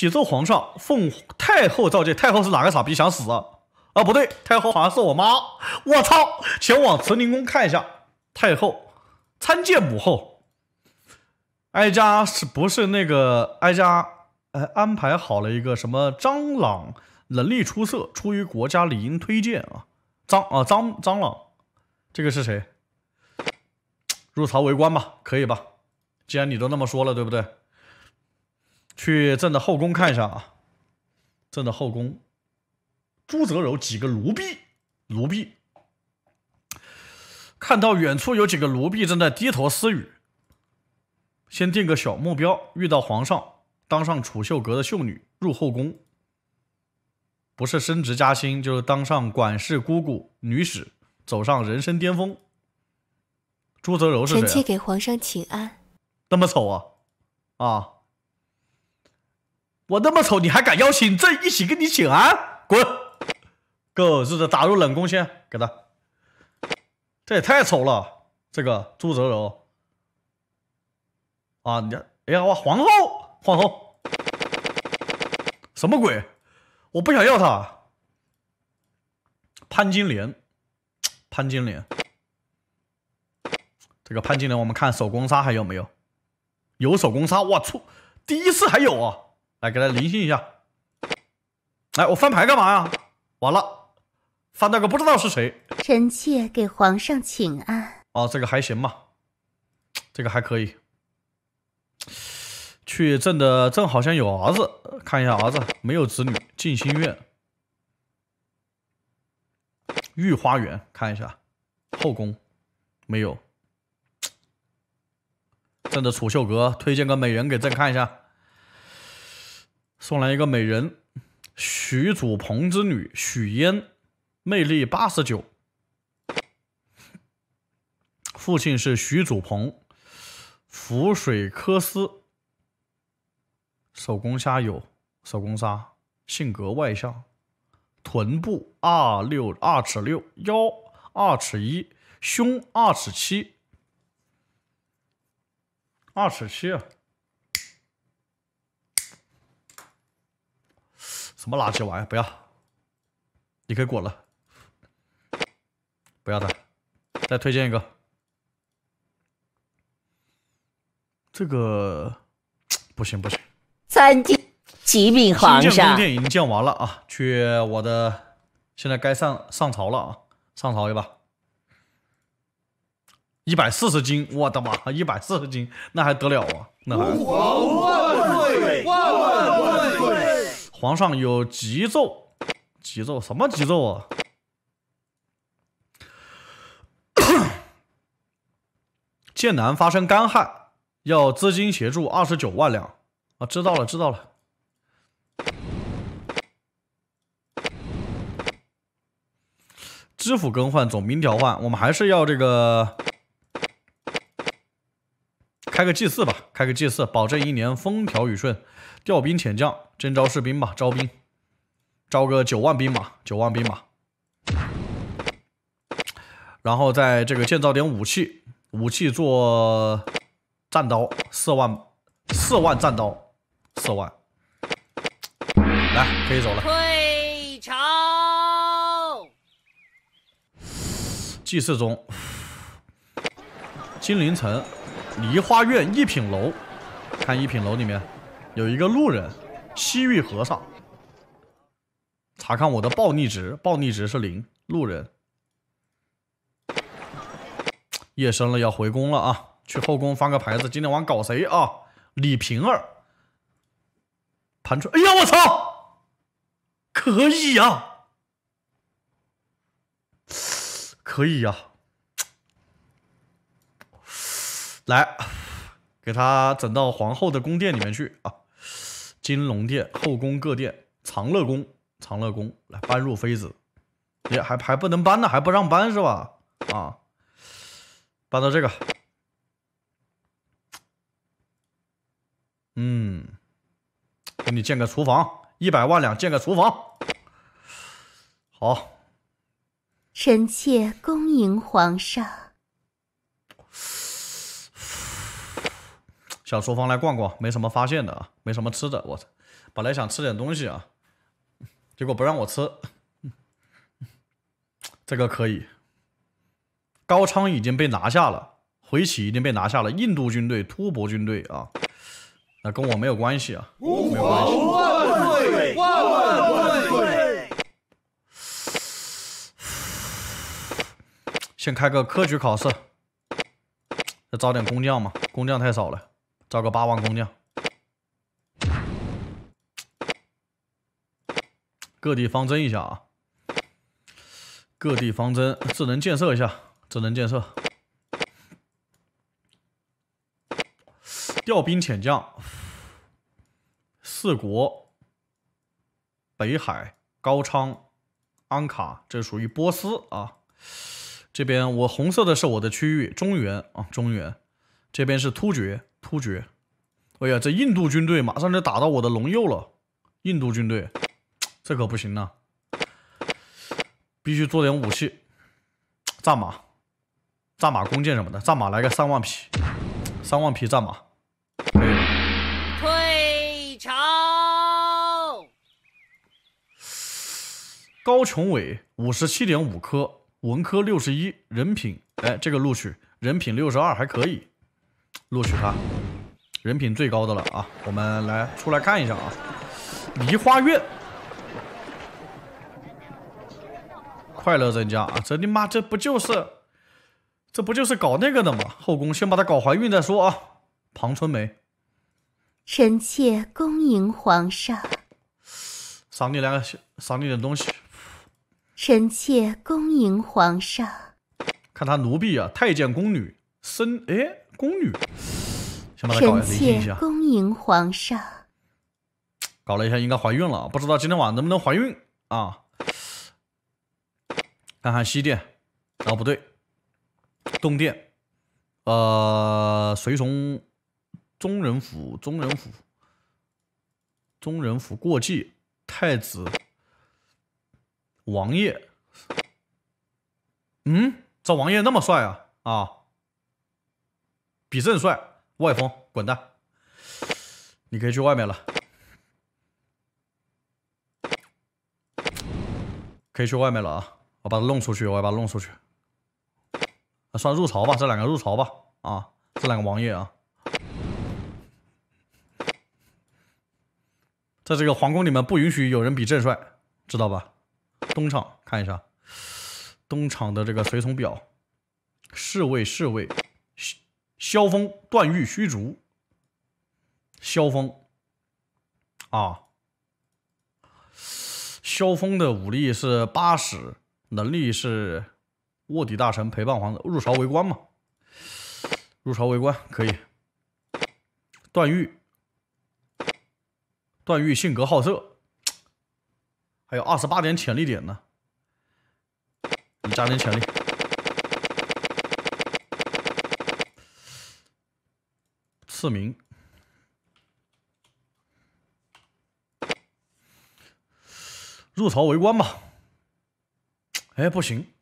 启奏皇上，奉太后召见。太后是哪个傻逼想死啊？啊，不对，太后好像是我妈。我操！前往慈宁宫看一下。太后，参见母后。哀家是不是那个哀家？哎，安排好了一个什么张朗，能力出色，出于国家理应推荐啊。张啊张张朗，这个是谁？入朝为官吧，可以吧？既然你都那么说了，对不对？去朕的后宫看一下啊！朕的后宫，朱泽柔几个奴婢，奴婢看到远处有几个奴婢正在低头私语。先定个小目标，遇到皇上，当上楚秀阁的秀女，入后宫，不是升职加薪，就是当上管事姑姑、女史，走上人生巅峰。朱泽柔是谁？臣妾给皇上请安。那么丑啊！啊！我那么丑，你还敢邀请朕一起跟你请安？滚！狗日的，打入冷宫先给他。这也太丑了，这个朱泽柔啊！你，哎呀，我皇后，皇后，什么鬼？我不想要他。潘金莲，潘金莲。这个潘金莲，我们看手工杀还有没有？有手工杀，哇！出第一次还有啊。来，给他灵性一下。来，我翻牌干嘛呀？完了，翻那个不知道是谁。臣妾给皇上请安。哦，这个还行吧，这个还可以。去朕的，朕好像有儿子，看一下儿子，没有子女。静心院、御花园，看一下后宫，没有。朕的楚秀阁，推荐个美人给朕看一下。送来一个美人，许祖鹏之女许嫣，魅力八十九。父亲是许祖鹏，福水科斯，手工虾有，手工沙，性格外向，臀部二六二尺六，腰二尺一，胸二尺七，二尺七。什么垃圾玩意！不要，你可以滚了，不要的。再推荐一个，这个不行不行。参见，启禀皇上。宫殿已经建完了啊！去我的，现在该上上朝了啊！上朝去吧。一百四十斤，我的妈！一百四十斤，那还得了啊！那还。吾皇万岁万万岁。皇上有急奏，急奏什么急奏啊？剑南发生干旱，要资金协助二十九万两。啊，知道了，知道了。知府更换，总兵调换，我们还是要这个。开个祭祀吧，开个祭祀，保证一年风调雨顺。调兵遣将，征招士兵吧，招兵，招个九万兵马，九万兵马。然后在这个建造点武器，武器做战刀，四万，四万战刀，四万。来，可以走了。退朝。祭祀中，金陵城。梨花院一品楼，看一品楼里面有一个路人，西域和尚。查看我的暴逆值，暴逆值是零。路人，夜深了，要回宫了啊！去后宫翻个牌子，今天晚上搞谁啊？李瓶儿，盘出！哎呀，我操！可以呀，可以呀。来，给他整到皇后的宫殿里面去啊！金龙殿、后宫各殿、长乐宫、长乐宫，来搬入妃子。也还还不能搬呢，还不让搬是吧？啊，搬到这个，嗯，给你建个厨房，一百万两建个厨房，好。臣妾恭迎皇上。小厨房来逛逛，没什么发现的啊，没什么吃的。我操，本来想吃点东西啊，结果不让我吃。这个可以，高昌已经被拿下了，回起已经被拿下了，印度军队、突伯军队啊，那跟我没有关系啊，没有关系。先开个科举考试，再招点工匠嘛，工匠太少了。招个八万工匠，各地方针一下啊，各地方针，智能建设一下，智能建设，调兵遣将，四国，北海、高昌、安卡，这属于波斯啊。这边我红色的是我的区域，中原啊，中原，这边是突厥。突厥，哎呀，这印度军队马上就打到我的龙右了。印度军队，这可不行了，必须做点武器，战马，战马、弓箭什么的，战马来个三万匹，三万匹战马。退潮。高琼伟，五十七点五科，文科六十一，人品，哎，这个录取，人品六十二，还可以。录取他，人品最高的了啊！我们来出来看一下啊，梨花院，快乐增加啊！这你妈这不就是，这不就是搞那个的吗？后宫先把她搞怀孕再说啊！庞春梅，臣妾恭迎皇上，赏你两个，赏你点东西。臣妾恭迎皇上，看他奴婢啊，太监宫女身，哎。宫女，先把她搞理一下。恭迎皇上。搞了一下，应该怀孕了，不知道今天晚上能不能怀孕啊？看看西殿，哦不对，东殿。呃，随从，中人府，中人府，中人府过继太子王爷。嗯，这王爷那么帅啊啊！比朕帅，外风滚蛋！你可以去外面了，可以去外面了啊！我把他弄出去，我要把他弄出去。算入朝吧，这两个入朝吧啊，这两个王爷啊，在这个皇宫里面不允许有人比朕帅，知道吧？东厂看一下，东厂的这个随从表，侍卫，侍卫。萧峰、段誉、虚竹。萧峰，啊，萧峰的武力是八十，能力是卧底大臣，陪伴皇子入朝为官嘛？入朝为官可以。段誉，段誉性格好色，还有二十八点潜力点呢，你加点潜力。四名，入朝为官吧。哎，不行，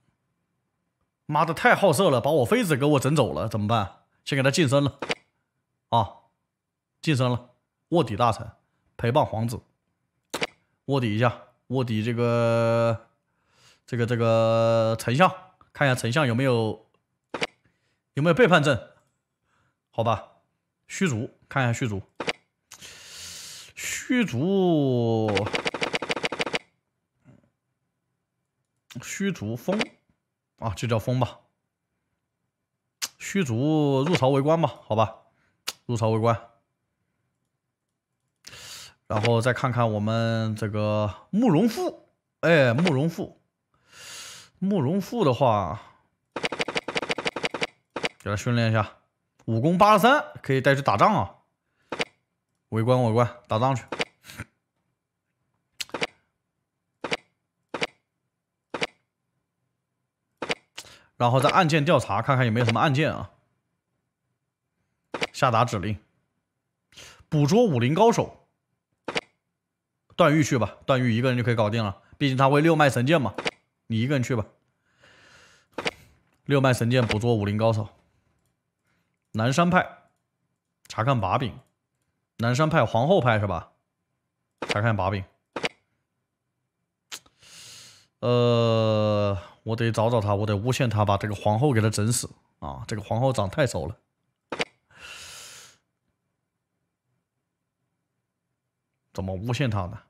妈的，太好色了，把我妃子给我整走了，怎么办？先给他晋升了啊，晋升了，卧底大臣，陪伴皇子，卧底一下，卧底这个这个这个丞相，看一下丞相有没有有没有背叛朕？好吧。虚竹，看一下虚竹。虚竹，虚竹风啊，就叫风吧。虚竹入朝为官吧，好吧，入朝为官。然后再看看我们这个慕容复，哎，慕容复，慕容复的话，给他训练一下。武功八十三可以带去打仗啊！围观围观，打仗去。然后再案件调查，看看有没有什么案件啊？下达指令，捕捉武林高手。段誉去吧，段誉一个人就可以搞定了，毕竟他会六脉神剑嘛。你一个人去吧，六脉神剑捕捉武林高手。南山派，查看把柄。南山派皇后派是吧？查看把柄。呃，我得找找他，我得诬陷他，把这个皇后给他整死啊！这个皇后长太丑了。怎么诬陷他呢？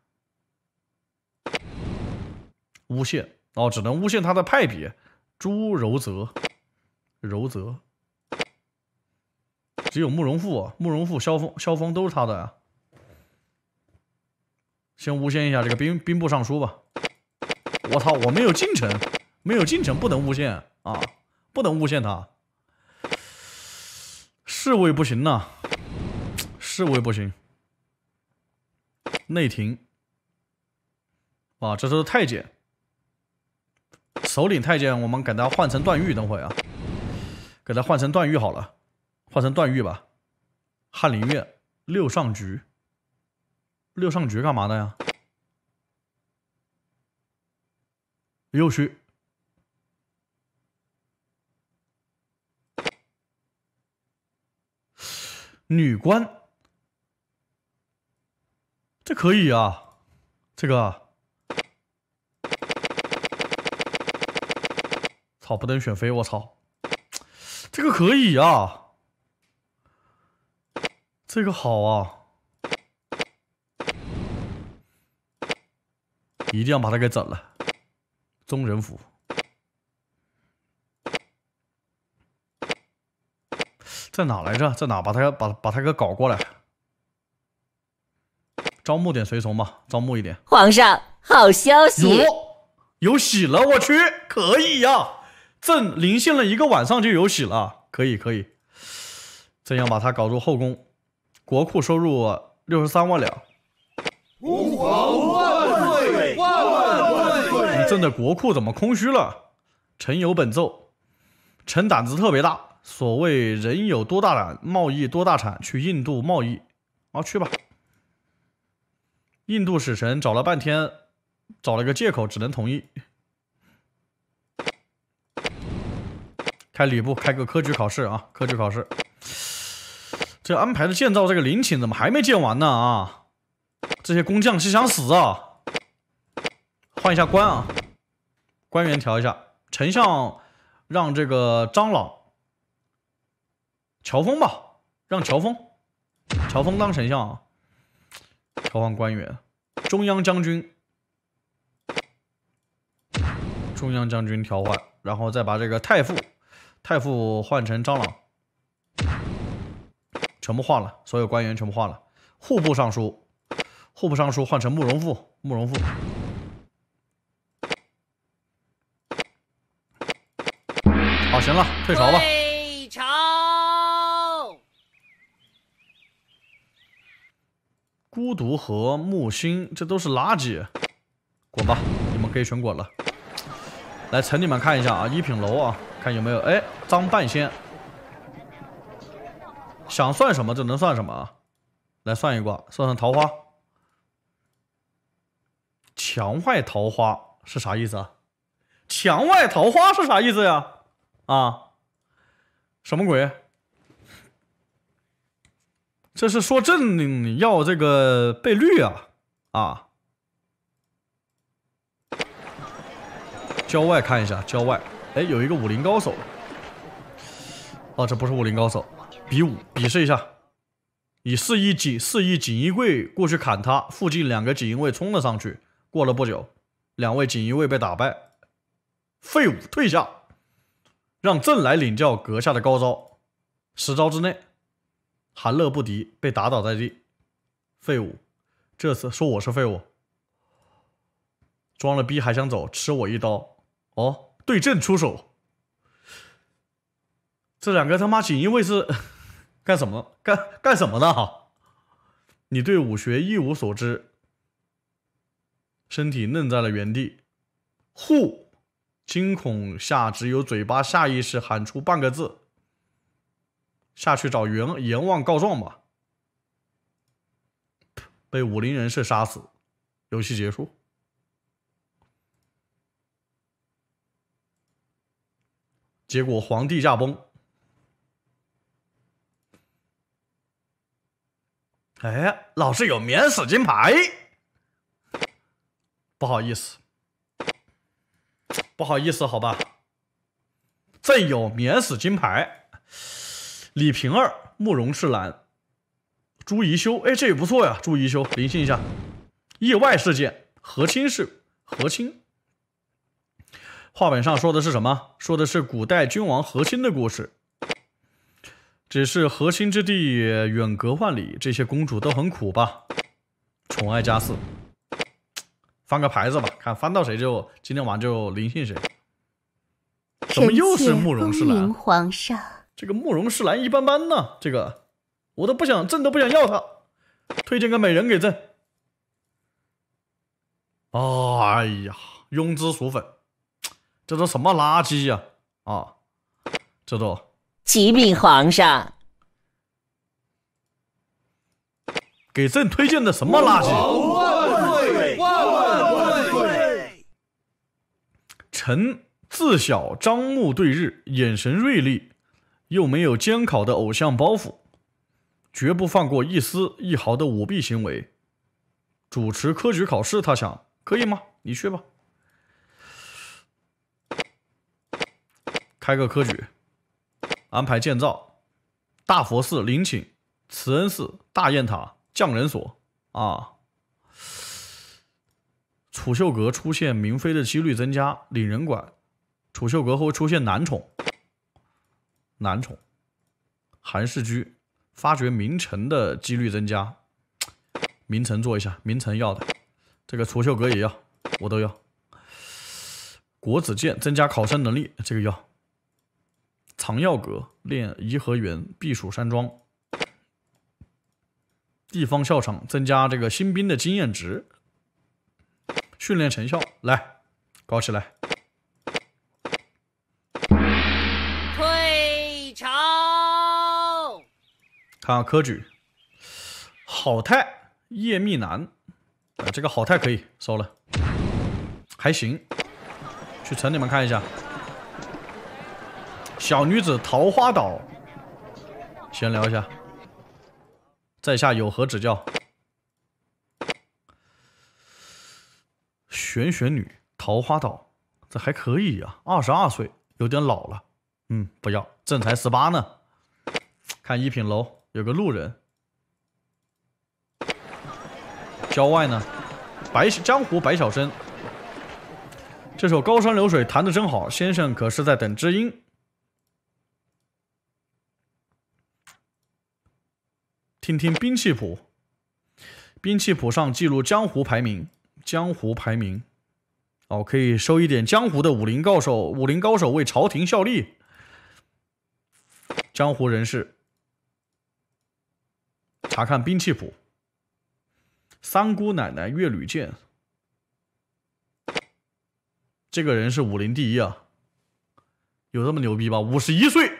诬陷哦，只能诬陷他的派别。朱柔泽，柔泽。只有慕容复、慕容复、萧峰、萧峰都是他的呀。先诬陷一下这个兵兵部尚书吧。我操！我没有进城，没有进城，不能诬陷啊，不能诬陷他。侍卫不行呐，侍卫不行。内廷，啊，这是太监。首领太监，我们给他换成段誉，等会啊，给他换成段誉好了。换成段誉吧，翰林院六上局，六上局干嘛的呀？又是女官，这可以啊，这个，操，不能选妃，我操，这个可以啊。这个好啊！一定要把他给整了。宗人府在哪来着？在哪把他把把他给搞过来？招募点随从吧，招募一点。皇上，好消息，有有喜了！我去，可以呀！朕临幸了一个晚上就有喜了，可以可以。朕要把他搞入后宫。国库收入六十三万两。吾皇万岁万万岁！朕的国库怎么空虚了？臣有本奏，臣胆子特别大。所谓人有多大胆，贸易多大产。去印度贸易啊，去吧。印度使臣找了半天，找了个借口，只能同意。开礼部，开个科举考试啊，科举考试。这安排的建造这个陵寝怎么还没建完呢？啊，这些工匠是想死啊！换一下官啊，官员调一下，丞相让这个张朗、乔峰吧，让乔峰，乔峰当丞相。啊，调换官员，中央将军，中央将军调换，然后再把这个太傅，太傅换成张朗。全部换了，所有官员全部换了。户部尚书，户部尚书换成慕容复，慕容复。好，行了，退朝吧。退朝。孤独和木星，这都是垃圾，滚吧！你们可以全滚了。来，城里面看一下啊，一品楼啊，看有没有？哎，张半仙。想算什么就能算什么，啊！来算一卦，算算桃花。墙外桃花是啥意思啊？墙外桃花是啥意思呀？啊？什么鬼？这是说朕要这个被绿啊？啊？郊外看一下，郊外，哎，有一个武林高手。哦，这不是武林高手。比武比试一下，以四一锦四一锦衣卫过去砍他。附近两个锦衣卫冲了上去。过了不久，两位锦衣卫被打败，废物退下，让朕来领教阁下的高招。十招之内，韩乐不敌，被打倒在地。废物，这次说我是废物，装了逼还想走，吃我一刀！哦，对阵出手。这两个他妈锦衣卫是。干什么？干干什么呢？哈！你对武学一无所知，身体愣在了原地，呼！惊恐下只有嘴巴下意识喊出半个字：“下去找阎阎王告状吧！”被武林人士杀死，游戏结束。结果皇帝驾崩。哎，老师有免死金牌，不好意思，不好意思，好吧，朕有免死金牌。李瓶儿、慕容世兰、朱怡修，哎，这也不错呀。朱怡修，灵性一下，意外事件，和亲事，和亲。话本上说的是什么？说的是古代君王和亲的故事。只是核心之地远隔万里，这些公主都很苦吧？宠爱加四，翻个牌子吧，看翻到谁就今天晚上就临幸谁。怎么又是慕容世兰？这个慕容世兰一般般呢，这个我都不想，朕都不想要他。推荐个美人给朕。哎呀，庸脂俗粉，这都什么垃圾呀？啊，这都。启禀皇上，给朕推荐的什么垃圾？臣自小张目对日，眼神锐利，又没有监考的偶像包袱，绝不放过一丝一毫的舞弊行为。主持科举考试，他想，可以吗？你去吧，开个科举。安排建造大佛寺、灵寝、慈恩寺、大雁塔、匠人所啊，楚秀阁出现明妃的几率增加，领人馆、楚秀阁会出现男宠，男宠，韩氏居发掘明臣的几率增加，明臣做一下，明臣要的，这个楚秀阁也要，我都要，国子监增加考生能力，这个要。藏药阁练颐和园避暑山庄，地方校场增加这个新兵的经验值，训练成效来搞起来。退朝，看下科举，好太叶密南，这个好太可以收了，还行，去城里面看一下。小女子桃花岛，先聊一下，在下有何指教？玄玄女桃花岛，这还可以呀，二十二岁，有点老了。嗯，不要，正才十八呢。看一品楼有个路人，郊外呢，白江湖白小生，这首高山流水弹的真好，先生可是在等知音。听听兵器谱，兵器谱上记录江湖排名，江湖排名，哦，可以收一点江湖的武林高手，武林高手为朝廷效力，江湖人士查看兵器谱。三姑奶奶岳侣剑，这个人是武林第一啊，有这么牛逼吗？五十一岁。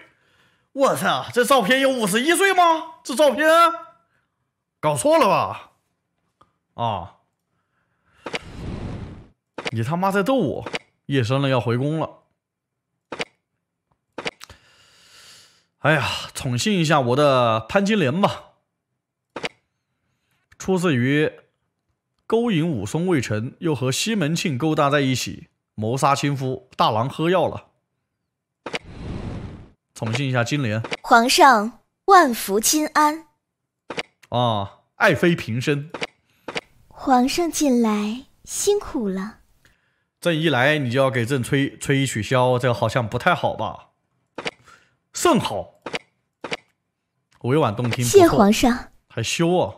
我操！这照片有五十一岁吗？这照片，搞错了吧？啊！你他妈在逗我！夜深了，要回宫了。哎呀，宠幸一下我的潘金莲吧。出自于勾引武松未成，又和西门庆勾搭在一起，谋杀亲夫大郎，喝药了。宠幸一下金莲。皇上万福金安。啊，爱妃平身。皇上近来辛苦了。朕一来，你就要给朕吹吹一曲箫，这个好像不太好吧？甚好。委婉动听。谢皇上。还休啊？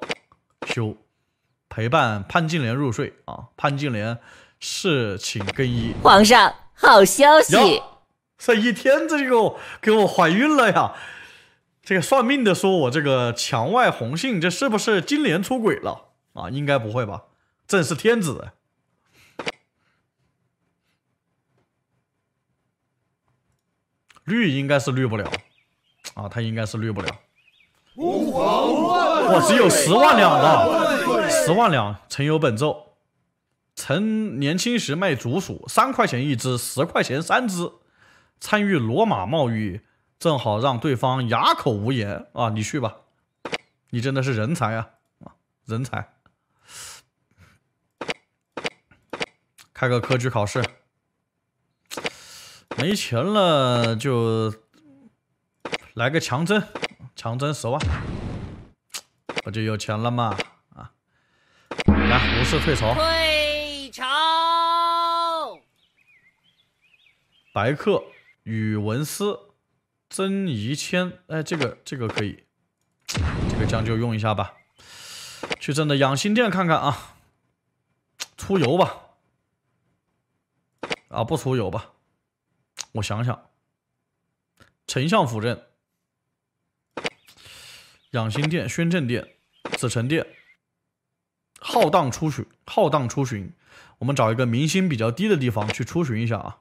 休。陪伴潘金莲入睡啊！潘金莲侍寝更衣。皇上，好消息。这一天这就给我给我怀孕了呀！这个算命的说我这个墙外红杏，这是不是金莲出轨了啊？应该不会吧，正是天子绿应该是绿不了啊，他应该是绿不了。我只有十万两了，十万两。臣有本奏，臣年轻时卖竹鼠，三块钱一只，十块钱三只。参与罗马贸易，正好让对方哑口无言啊！你去吧，你真的是人才啊！人才，开个科举考试，没钱了就来个强征，强征十万，不就有钱了吗？啊！来，无事退朝，退朝，白客。宇文思、曾怡谦，哎，这个这个可以，这个将就用一下吧。去朕的养心殿看看啊，出游吧。啊，不出游吧，我想想。丞相府镇，养心殿、宣政殿、紫宸殿，浩荡出巡，浩荡出巡。我们找一个民心比较低的地方去出巡一下啊。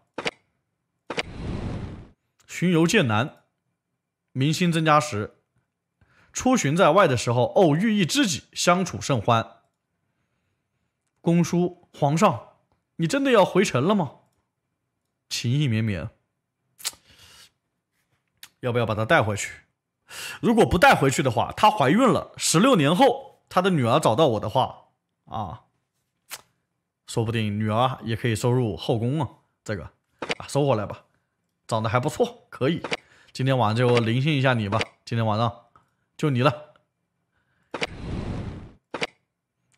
巡游剑南，民心增加时，出巡在外的时候，偶遇一知己，相处甚欢。公叔，皇上，你真的要回城了吗？情意绵绵，要不要把她带回去？如果不带回去的话，她怀孕了。十六年后，她的女儿找到我的话，啊，说不定女儿也可以收入后宫啊。这个，啊，收回来吧。长得还不错，可以。今天晚上就临幸一下你吧，今天晚上就你了。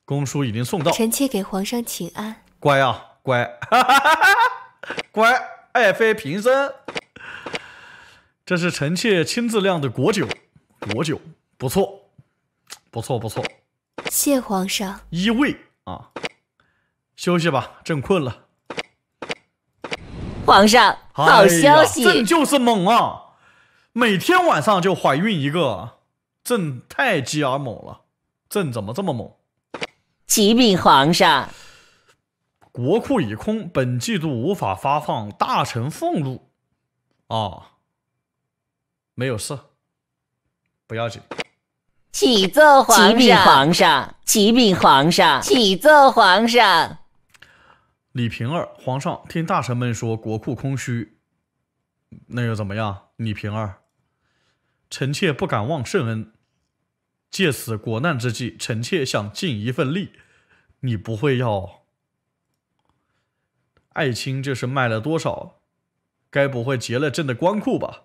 公叔已经送到，臣妾给皇上请安。乖啊，乖，乖，爱妃平身。这是臣妾亲自酿的果酒，果酒不错，不错，不错。谢皇上。依位啊，休息吧，朕困了。皇上。好消息，朕就是猛啊！每天晚上就怀孕一个，朕太鸡儿猛了！朕怎么这么猛？启禀皇上，国库已空，本季度无法发放大臣俸禄。啊，没有事，不要紧。启奏皇上，启禀皇上，启禀皇上，启奏皇上。李平儿，皇上听大臣们说国库空虚，那又怎么样？李平儿，臣妾不敢忘圣恩，借此国难之际，臣妾想尽一份力。你不会要？爱卿这是卖了多少？该不会劫了朕的官库吧？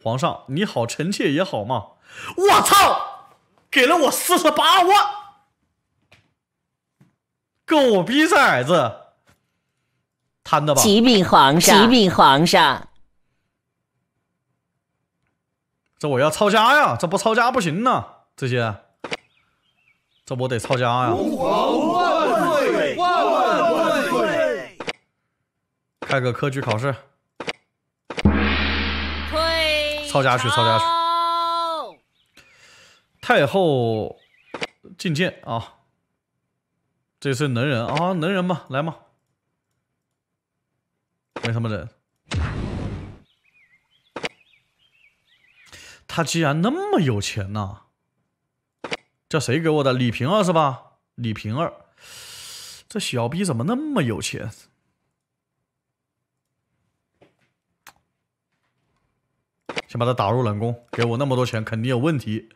皇上你好，臣妾也好嘛。我操！给了我四十八万，狗逼崽子！启禀皇上，启禀皇上，这我要抄家呀！这不抄家不行呢，这些，这我得抄家呀！吾皇万岁万万岁！开个科举考试，抄家去，抄家去！太后觐见啊！这是能人啊，能人吧，来嘛！没什么人。他既然那么有钱呐！这谁给我的？李瓶儿是吧？李瓶儿，这小逼怎么那么有钱？先把他打入冷宫，给我那么多钱肯定有问题。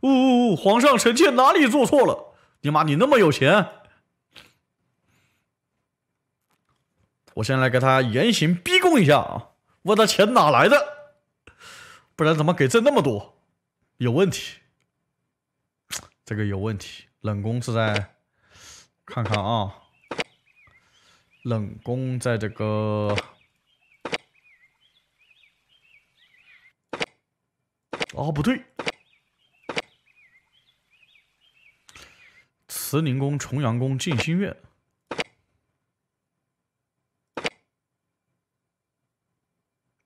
呜呜呜！皇上，臣妾哪里做错了？你妈，你那么有钱！我先来给他严刑逼供一下啊！问他钱哪来的，不然怎么给这那么多？有问题，这个有问题。冷宫是在，看看啊，冷宫在这个……哦，不对，慈宁宫、重阳宫、静心院。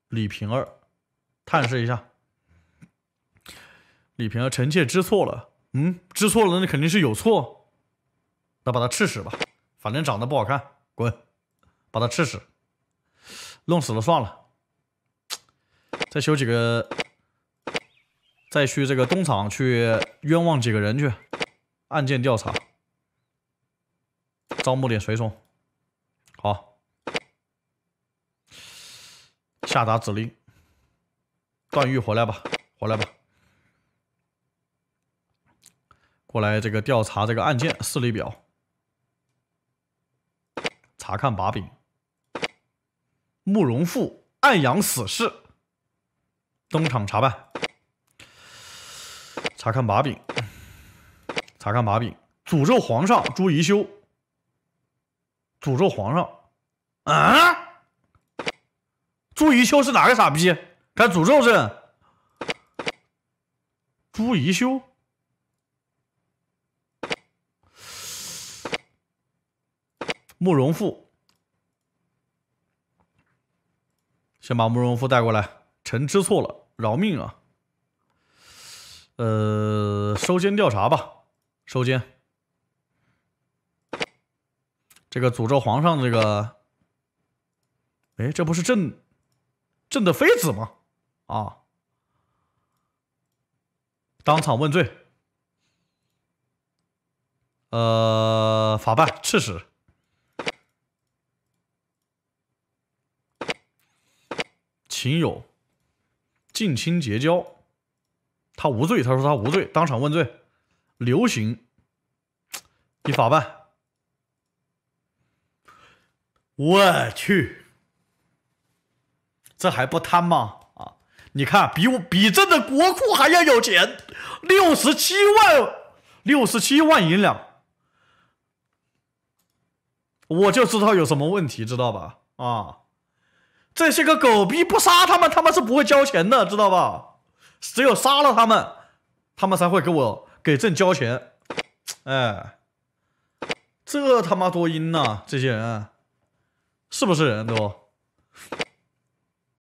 李瓶儿，探视一下。李瓶儿，臣妾知错了。嗯，知错了，那肯定是有错。那把他吃死吧，反正长得不好看，滚，把他吃死，弄死了算了。再修几个，再去这个东厂去冤枉几个人去，案件调查，招募点随从。下达指令，段誉回来吧，回来吧，过来这个调查这个案件视力表，查看把柄。慕容复，暗阳死士，登场查办，查看把柄，查看把柄，诅咒皇上朱宜修，诅咒皇上，啊？朱一秀是哪个傻逼？敢诅咒朕！朱一修？慕容复，先把慕容复带过来。臣知错了，饶命啊！呃，收监调查吧，收监。这个诅咒皇上的这个，哎，这不是朕。朕的妃子吗？啊！当场问罪。呃，法办，刺史。秦友，近亲结交，他无罪。他说他无罪，当场问罪，流刑，你法办。我去。这还不贪吗？啊，你看，比我比朕的国库还要有钱，六十七万，六十七万银两，我就知道有什么问题，知道吧？啊，这些个狗逼不杀他们，他们是不会交钱的，知道吧？只有杀了他们，他们才会给我给朕交钱。哎，这他妈多阴呐！这些人是不是人都？